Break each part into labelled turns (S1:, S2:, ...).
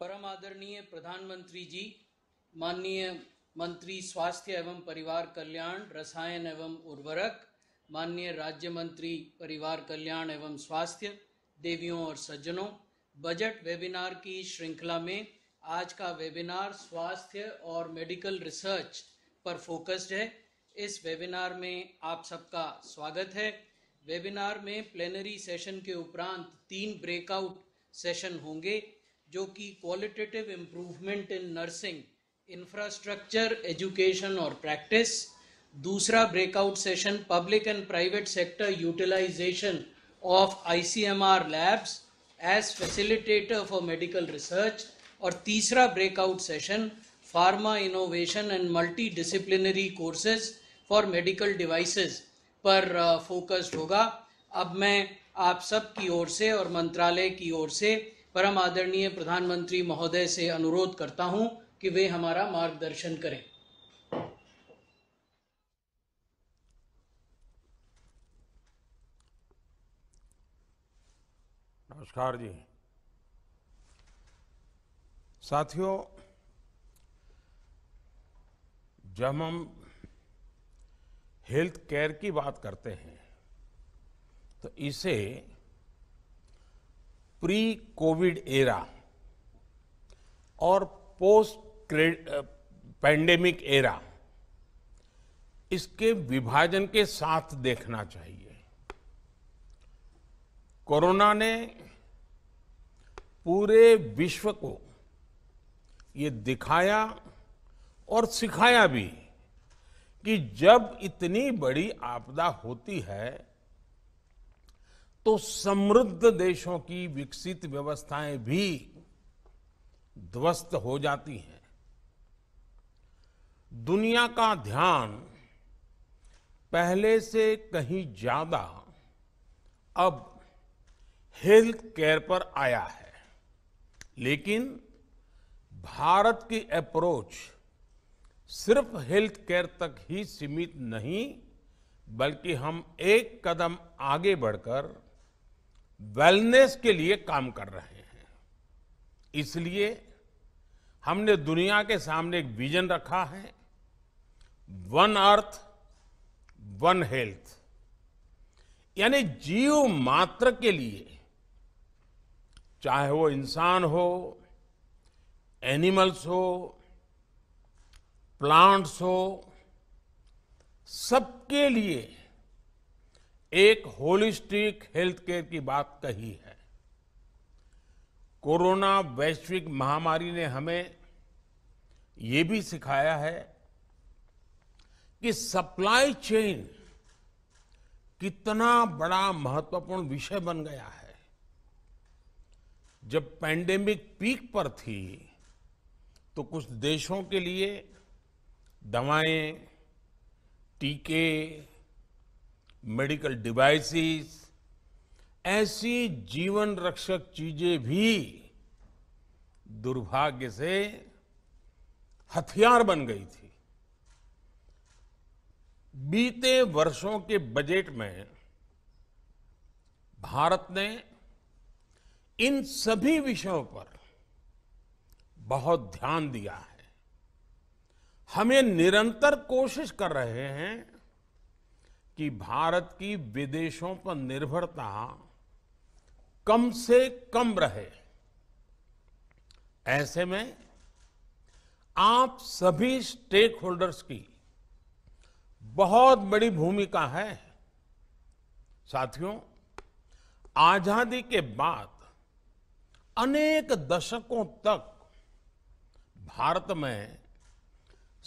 S1: परम आदरणीय प्रधानमंत्री जी माननीय मंत्री स्वास्थ्य एवं परिवार कल्याण रसायन एवं उर्वरक माननीय राज्य मंत्री परिवार कल्याण एवं स्वास्थ्य देवियों और सज्जनों बजट वेबिनार की श्रृंखला में आज का वेबिनार स्वास्थ्य और मेडिकल रिसर्च पर फोकस्ड है इस वेबिनार में आप सबका स्वागत है वेबिनार में प्लेनरी सेशन के उपरांत तीन ब्रेकआउट सेशन होंगे जो कि qualitative improvement in nursing infrastructure education और प्रैक्टिस दूसरा breakout session public and private sector utilisation of ICMR labs as facilitator for medical research और तीसरा breakout session pharma innovation and multidisciplinary courses for medical devices पर focused uh, होगा अब मैं आप सब की ओर से और मंत्रालय की ओर से परम आदरणीय प्रधानमंत्री महोदय से अनुरोध करता हूं कि वे हमारा मार्गदर्शन करें
S2: नमस्कार जी साथियों जब हम हेल्थ केयर की बात करते हैं तो इसे प्री कोविड एरा और पोस्ट पैंडेमिक एरा इसके विभाजन के साथ देखना चाहिए कोरोना ने पूरे विश्व को ये दिखाया और सिखाया भी कि जब इतनी बड़ी आपदा होती है तो समृद्ध देशों की विकसित व्यवस्थाएं भी ध्वस्त हो जाती हैं दुनिया का ध्यान पहले से कहीं ज्यादा अब हेल्थ केयर पर आया है लेकिन भारत की अप्रोच सिर्फ हेल्थ केयर तक ही सीमित नहीं बल्कि हम एक कदम आगे बढ़कर वेलनेस के लिए काम कर रहे हैं इसलिए हमने दुनिया के सामने एक विजन रखा है वन अर्थ वन हेल्थ यानी जीव मात्र के लिए चाहे वो इंसान हो एनिमल्स हो प्लांट्स हो सबके लिए एक होलिस्टिक हेल्थ केयर की बात कही है कोरोना वैश्विक महामारी ने हमें यह भी सिखाया है कि सप्लाई चेन कितना बड़ा महत्वपूर्ण विषय बन गया है जब पैंडेमिक पीक पर थी तो कुछ देशों के लिए दवाएं टीके मेडिकल डिवाइसेस ऐसी जीवन रक्षक चीजें भी दुर्भाग्य से हथियार बन गई थी बीते वर्षों के बजट में भारत ने इन सभी विषयों पर बहुत ध्यान दिया है हमें निरंतर कोशिश कर रहे हैं कि भारत की विदेशों पर निर्भरता कम से कम रहे ऐसे में आप सभी स्टेक होल्डर्स की बहुत बड़ी भूमिका है साथियों आजादी के बाद अनेक दशकों तक भारत में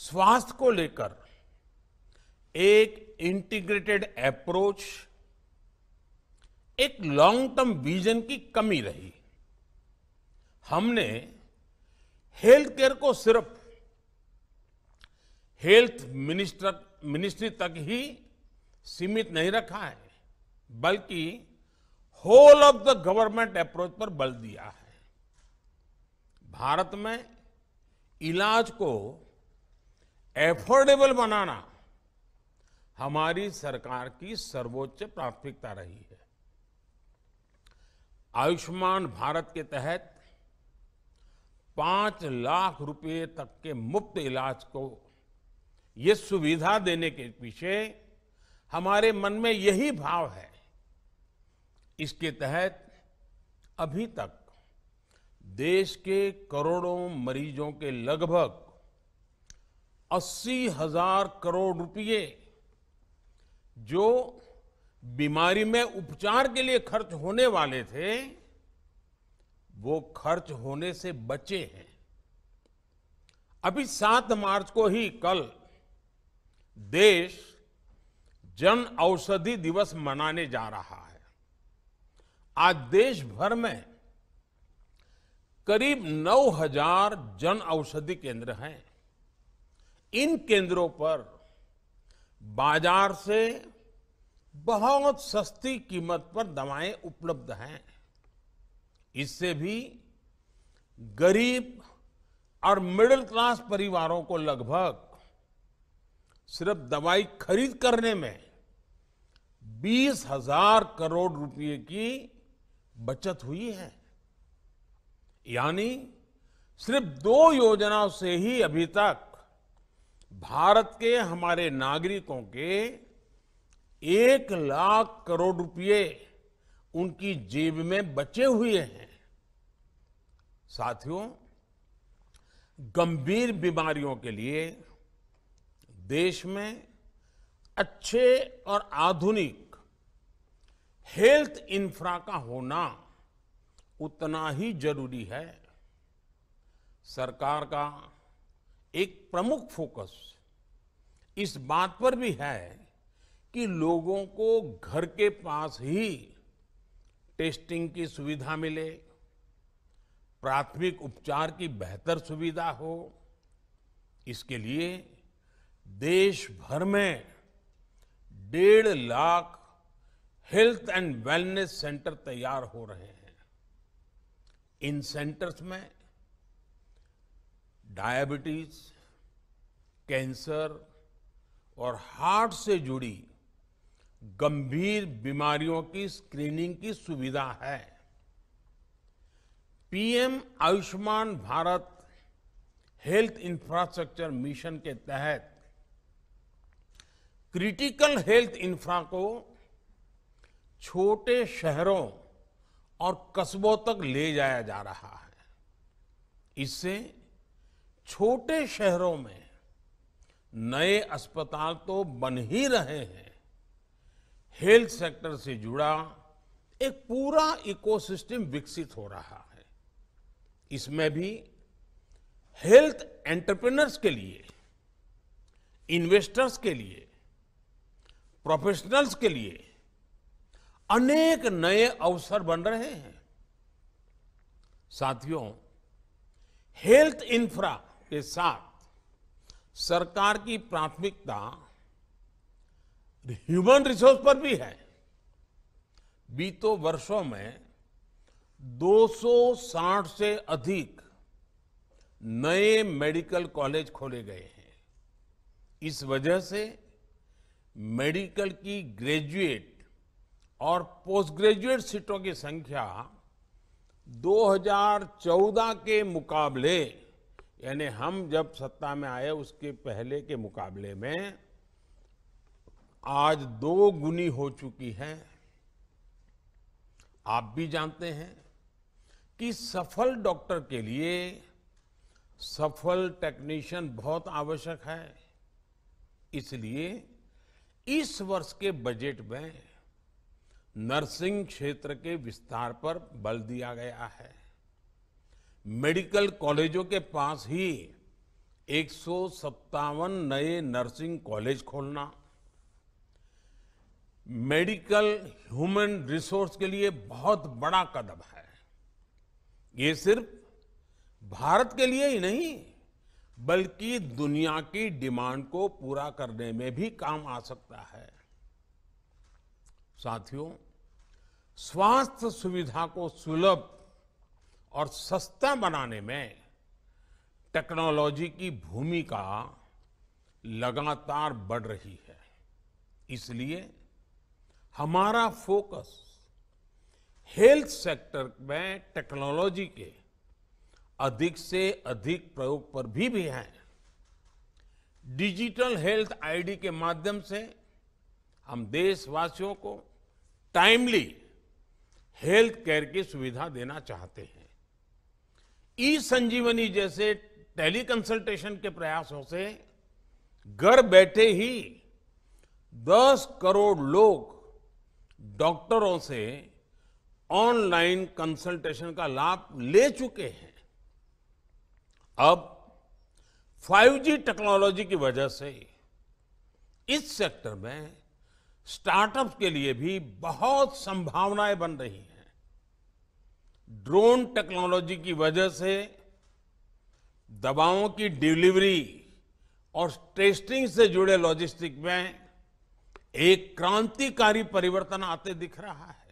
S2: स्वास्थ्य को लेकर एक इंटीग्रेटेड अप्रोच एक लॉन्ग टर्म विजन की कमी रही हमने हेल्थ केयर को सिर्फ हेल्थ मिनिस्टर मिनिस्ट्री तक ही सीमित नहीं रखा है बल्कि whole of the government approach पर बल दिया है भारत में इलाज को एफोर्डेबल बनाना हमारी सरकार की सर्वोच्च प्राथमिकता रही है आयुष्मान भारत के तहत पांच लाख रुपए तक के मुफ्त इलाज को ये सुविधा देने के पीछे हमारे मन में यही भाव है इसके तहत अभी तक देश के करोड़ों मरीजों के लगभग अस्सी हजार करोड़ रुपये जो बीमारी में उपचार के लिए खर्च होने वाले थे वो खर्च होने से बचे हैं अभी सात मार्च को ही कल देश जन औषधि दिवस मनाने जा रहा है आज देश भर में करीब 9000 जन औषधि केंद्र हैं इन केंद्रों पर बाजार से बहुत सस्ती कीमत पर दवाएं उपलब्ध हैं इससे भी गरीब और मिडिल क्लास परिवारों को लगभग सिर्फ दवाई खरीद करने में बीस हजार करोड़ रुपए की बचत हुई है यानी सिर्फ दो योजनाओं से ही अभी तक भारत के हमारे नागरिकों के एक लाख करोड़ रुपए उनकी जेब में बचे हुए हैं साथियों गंभीर बीमारियों के लिए देश में अच्छे और आधुनिक हेल्थ इंफ्रा का होना उतना ही जरूरी है सरकार का एक प्रमुख फोकस इस बात पर भी है कि लोगों को घर के पास ही टेस्टिंग की सुविधा मिले प्राथमिक उपचार की बेहतर सुविधा हो इसके लिए देश भर में डेढ़ lakh health and wellness centre तैयार हो रहे हैं इन सेंटर्स में डायबिटीज कैंसर और हार्ट से जुड़ी गंभीर बीमारियों की स्क्रीनिंग की सुविधा है PM Ayushman Bharat health infrastructure mission के तहत क्रिटिकल हेल्थ इंफ्रा को छोटे शहरों और कस्बों तक ले जाया जा रहा है इससे छोटे शहरों में नए अस्पताल तो बन ही रहे हैं हेल्थ सेक्टर से जुड़ा एक पूरा इकोसिस्टम विकसित हो रहा है इसमें भी हेल्थ एंटरप्रेनर्स के लिए इन्वेस्टर्स के लिए प्रोफेशनल्स के लिए अनेक नए अवसर बन रहे हैं साथियों हेल्थ इंफ्रा के साथ सरकार की प्राथमिकता ह्यूमन रिसोर्स पर भी है बीतों वर्षों में 260 से अधिक नए मेडिकल कॉलेज खोले गए हैं इस वजह से मेडिकल की ग्रेजुएट और पोस्ट ग्रेजुएट सीटों की संख्या 2014 के मुकाबले यानी हम जब सत्ता में आए उसके पहले के मुकाबले में आज दो गुनी हो चुकी है आप भी जानते हैं कि सफल डॉक्टर के लिए सफल टेक्नीशियन बहुत आवश्यक है इसलिए इस वर्ष के बजट में नर्सिंग क्षेत्र के विस्तार पर बल दिया गया है मेडिकल कॉलेजों के पास ही एक नए नर्सिंग कॉलेज खोलना मेडिकल ह्यूमन रिसोर्स के लिए बहुत बड़ा कदम है ये सिर्फ भारत के लिए ही नहीं बल्कि दुनिया की डिमांड को पूरा करने में भी काम आ सकता है साथियों स्वास्थ्य सुविधा को सुलभ और सस्ता बनाने में टेक्नोलॉजी की भूमिका लगातार बढ़ रही है इसलिए हमारा फोकस हेल्थ सेक्टर में टेक्नोलॉजी के अधिक से अधिक प्रयोग पर भी भी है डिजिटल हेल्थ आईडी के माध्यम से हम देशवासियों को टाइमली हेल्थ केयर की सुविधा देना चाहते हैं ई संजीवनी जैसे टेली कंसल्टेशन के प्रयासों से घर बैठे ही 10 करोड़ लोग डॉक्टरों से ऑनलाइन कंसल्टेशन का लाभ ले चुके हैं अब 5G टेक्नोलॉजी की वजह से इस सेक्टर में स्टार्टअप के लिए भी बहुत संभावनाएं बन रही हैं ड्रोन टेक्नोलॉजी की वजह से दवाओं की डिलीवरी और टेस्टिंग से जुड़े लॉजिस्टिक में एक क्रांतिकारी परिवर्तन आते दिख रहा है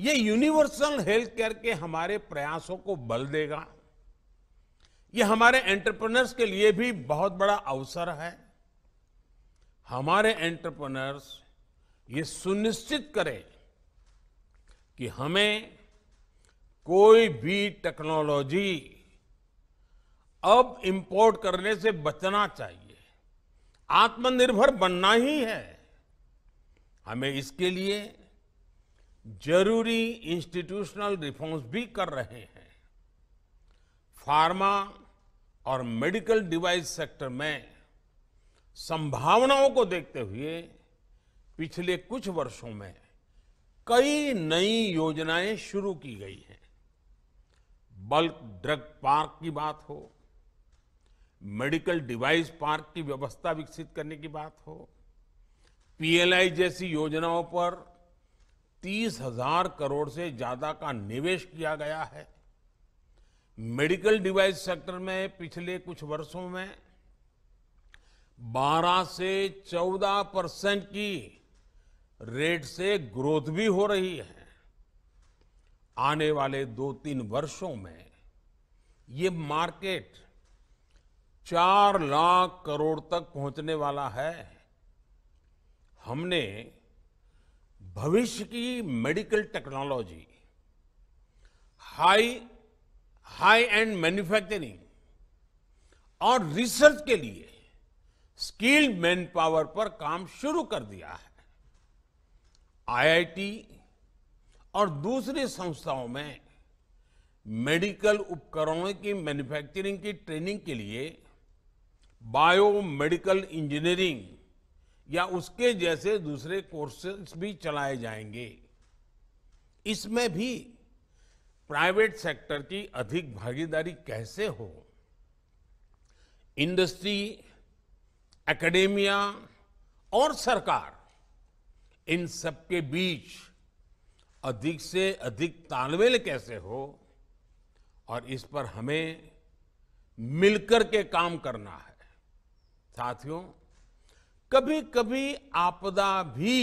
S2: ये यूनिवर्सल हेल्थ केयर के हमारे प्रयासों को बल देगा ये हमारे एंटरप्रेनर्स के लिए भी बहुत बड़ा अवसर है हमारे एंटरप्रेनर्स ये सुनिश्चित करें कि हमें कोई भी टेक्नोलॉजी अब इंपोर्ट करने से बचना चाहिए आत्मनिर्भर बनना ही है हमें इसके लिए जरूरी इंस्टीट्यूशनल रिफॉर्म्स भी कर रहे हैं फार्मा और मेडिकल डिवाइस सेक्टर में संभावनाओं को देखते हुए पिछले कुछ वर्षों में कई नई योजनाएं शुरू की गई हैं बल्क ड्रग पार्क की बात हो मेडिकल डिवाइस पार्क की व्यवस्था विकसित करने की बात हो पीएलआई जैसी योजनाओं पर तीस हजार करोड़ से ज्यादा का निवेश किया गया है मेडिकल डिवाइस सेक्टर में पिछले कुछ वर्षों में 12 से 14 परसेंट की रेट से ग्रोथ भी हो रही है आने वाले दो तीन वर्षों में ये मार्केट चार लाख करोड़ तक पहुंचने वाला है हमने भविष्य की medical technology high high end manufacturing और रिसर्च के लिए स्किल्ड मैन पावर पर काम शुरू कर दिया है आईआईटी और दूसरी संस्थाओं में मेडिकल उपकरणों की मैन्युफैक्चरिंग की ट्रेनिंग के लिए बायो मेडिकल इंजीनियरिंग या उसके जैसे दूसरे कोर्सेस भी चलाए जाएंगे इसमें भी प्राइवेट सेक्टर की अधिक भागीदारी कैसे हो इंडस्ट्री एकेडेमिया और सरकार इन सबके बीच अधिक से अधिक तालमेल कैसे हो और इस पर हमें मिलकर के काम करना है साथियों कभी कभी आपदा भी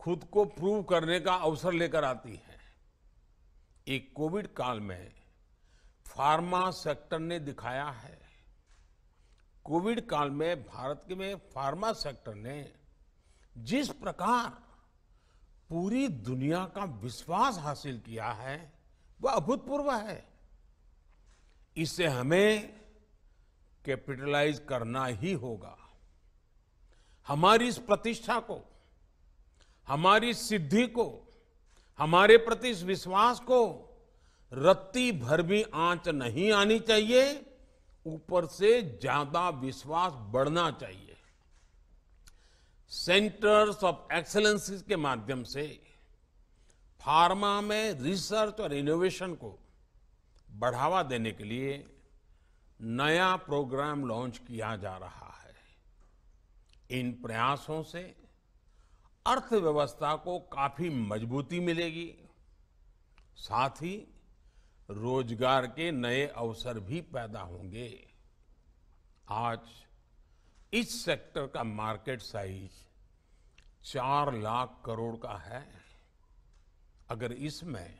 S2: खुद को प्रूव करने का अवसर लेकर आती है एक कोविड काल में फार्मा सेक्टर ने दिखाया है कोविड काल में भारत के में फार्मा सेक्टर ने जिस प्रकार पूरी दुनिया का विश्वास हासिल किया है वह अभूतपूर्व है इसे हमें कैपिटलाइज करना ही होगा हमारी इस प्रतिष्ठा को हमारी सिद्धि को हमारे प्रति इस विश्वास को रत्ती भर भी आंच नहीं आनी चाहिए ऊपर से ज्यादा विश्वास बढ़ना चाहिए सेंटर्स ऑफ एक्सेलेंसी के माध्यम से फार्मा में रिसर्च और इनोवेशन को बढ़ावा देने के लिए नया प्रोग्राम लॉन्च किया जा रहा है इन प्रयासों से अर्थव्यवस्था को काफी मजबूती मिलेगी साथ ही रोजगार के नए अवसर भी पैदा होंगे आज इस सेक्टर का मार्केट साइज चार लाख करोड़ का है अगर इसमें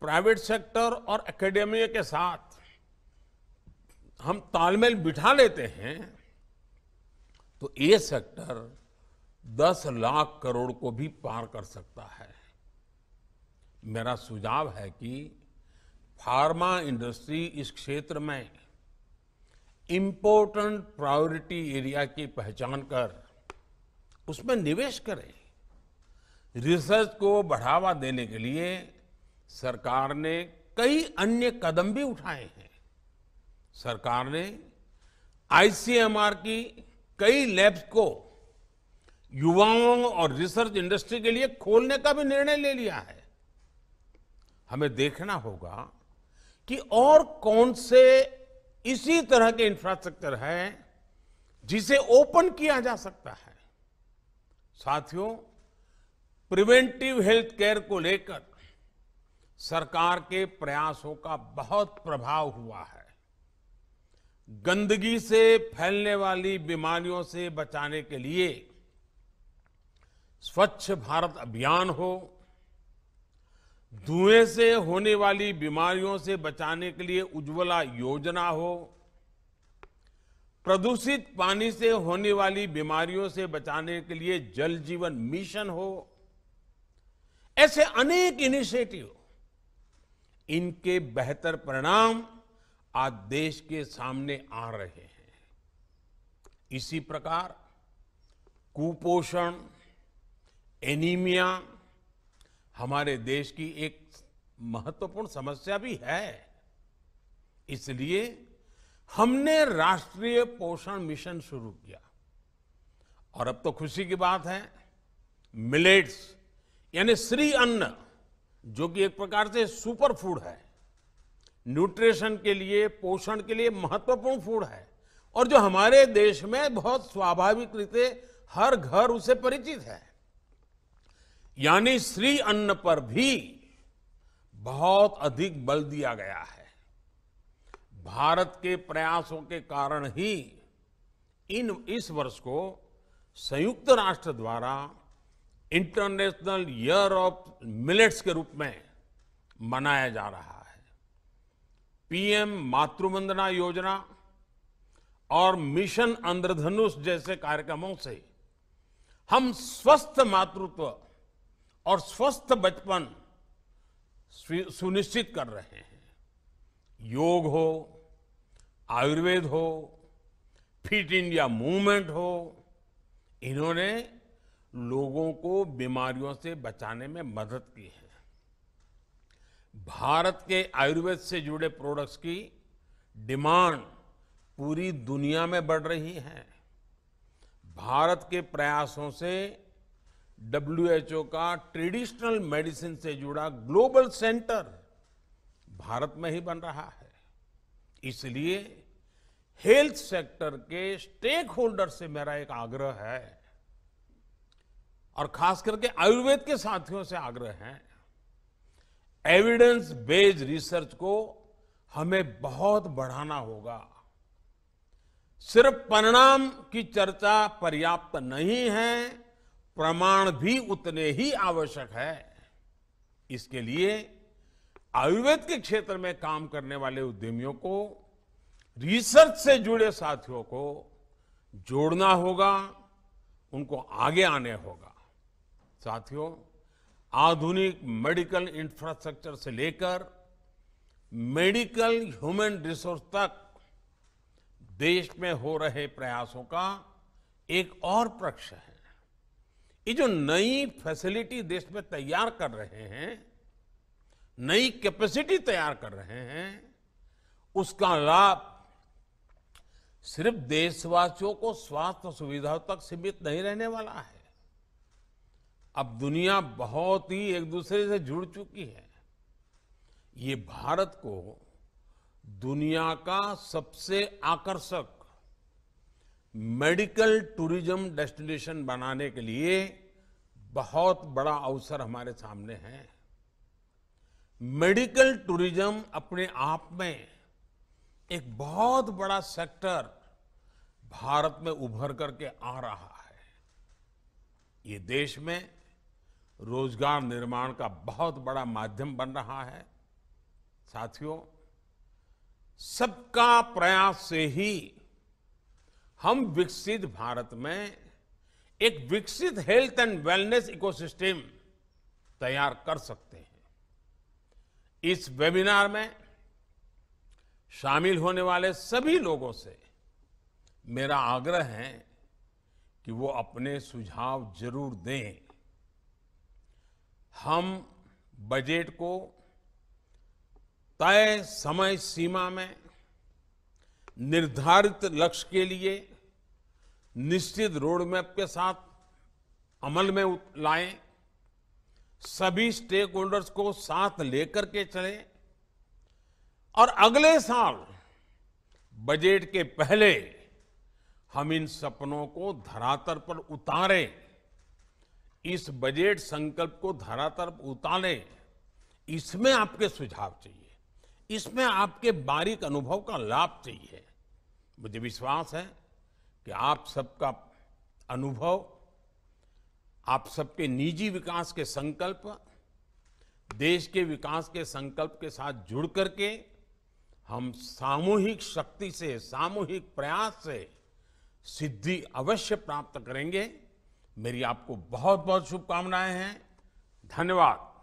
S2: प्राइवेट सेक्टर और एकेडमिया के साथ हम तालमेल बिठा लेते हैं तो ये सेक्टर 10 लाख करोड़ को भी पार कर सकता है मेरा सुझाव है कि फार्मा इंडस्ट्री इस क्षेत्र में इम्पोर्टेंट प्रायोरिटी एरिया की पहचान कर उसमें निवेश करें रिसर्च को बढ़ावा देने के लिए सरकार ने कई अन्य कदम भी उठाए हैं सरकार ने आईसीएमआर की कई लैब्स को युवाओं और रिसर्च इंडस्ट्री के लिए खोलने का भी निर्णय ले लिया है हमें देखना होगा कि और कौन से इसी तरह के इंफ्रास्ट्रक्चर है जिसे ओपन किया जा सकता है साथियों प्रिवेंटिव हेल्थ केयर को लेकर सरकार के प्रयासों का बहुत प्रभाव हुआ है गंदगी से फैलने वाली बीमारियों से बचाने के लिए स्वच्छ भारत अभियान हो धुएं से होने वाली बीमारियों से बचाने के लिए उज्ज्वला योजना हो प्रदूषित पानी से होने वाली बीमारियों से बचाने के लिए जल जीवन मिशन हो ऐसे अनेक इनिशिएटिव इनके बेहतर परिणाम आज देश के सामने आ रहे हैं इसी प्रकार कुपोषण एनीमिया हमारे देश की एक महत्वपूर्ण समस्या भी है इसलिए हमने राष्ट्रीय पोषण मिशन शुरू किया और अब तो खुशी की बात है मिलेट्स यानी श्री अन्न जो कि एक प्रकार से सुपर फूड है न्यूट्रिशन के लिए पोषण के लिए महत्वपूर्ण फूड है और जो हमारे देश में बहुत स्वाभाविक रीते हर घर उसे परिचित है यानी श्री अन्न पर भी बहुत अधिक बल दिया गया है भारत के प्रयासों के कारण ही इन इस वर्ष को संयुक्त राष्ट्र द्वारा इंटरनेशनल ईयर ऑफ मिलेट्स के रूप में मनाया जा रहा है पीएम मातृवंदना योजना और मिशन अंध्रधनुष जैसे कार्यक्रमों से हम स्वस्थ मातृत्व और स्वस्थ बचपन सुनिश्चित कर रहे हैं योग हो आयुर्वेद हो फिट इंडिया मूवमेंट हो इन्होंने लोगों को बीमारियों से बचाने में मदद की है भारत के आयुर्वेद से जुड़े प्रोडक्ट्स की डिमांड पूरी दुनिया में बढ़ रही है भारत के प्रयासों से डब्ल्यूएचओ का ट्रेडिशनल मेडिसिन से जुड़ा ग्लोबल सेंटर भारत में ही बन रहा है इसलिए हेल्थ सेक्टर के स्टेक होल्डर से मेरा एक आग्रह है और खास करके आयुर्वेद के साथियों से आग्रह है एविडेंस बेस्ड रिसर्च को हमें बहुत बढ़ाना होगा सिर्फ परिणाम की चर्चा पर्याप्त नहीं है प्रमाण भी उतने ही आवश्यक है इसके लिए आयुर्वेद के क्षेत्र में काम करने वाले उद्यमियों को रिसर्च से जुड़े साथियों को जोड़ना होगा उनको आगे आने होगा साथियों आधुनिक मेडिकल इंफ्रास्ट्रक्चर से लेकर मेडिकल ह्यूमन रिसोर्स तक देश में हो रहे प्रयासों का एक और पक्ष है ये जो नई फैसिलिटी देश में तैयार कर रहे हैं नई कैपेसिटी तैयार कर रहे हैं उसका लाभ सिर्फ देशवासियों को स्वास्थ्य सुविधाओं तक सीमित नहीं रहने वाला है अब दुनिया बहुत ही एक दूसरे से जुड़ चुकी है ये भारत को दुनिया का सबसे आकर्षक मेडिकल टूरिज्म डेस्टिनेशन बनाने के लिए बहुत बड़ा अवसर हमारे सामने है मेडिकल टूरिज्म अपने आप में एक बहुत बड़ा सेक्टर भारत में उभर करके आ रहा है ये देश में रोजगार निर्माण का बहुत बड़ा माध्यम बन रहा है साथियों सबका प्रयास से ही हम विकसित भारत में एक विकसित हेल्थ एंड वेलनेस इकोसिस्टम तैयार कर सकते हैं इस वेबिनार में शामिल होने वाले सभी लोगों से मेरा आग्रह है कि वो अपने सुझाव जरूर दें हम बजट को तय समय सीमा में निर्धारित लक्ष्य के लिए निश्चित रोडमैप के साथ अमल में लाएं, सभी स्टेक होल्डर्स को साथ लेकर के चले और अगले साल बजट के पहले हम इन सपनों को धरातल पर उतारें इस बजट संकल्प को धरातल पर उतारें इसमें आपके सुझाव चाहिए इसमें आपके बारीक अनुभव का लाभ चाहिए मुझे विश्वास है कि आप सबका अनुभव आप सबके निजी विकास के संकल्प देश के विकास के संकल्प के साथ जुड़ करके हम सामूहिक शक्ति से सामूहिक प्रयास से सिद्धि अवश्य प्राप्त करेंगे मेरी आपको बहुत बहुत शुभकामनाएं हैं धन्यवाद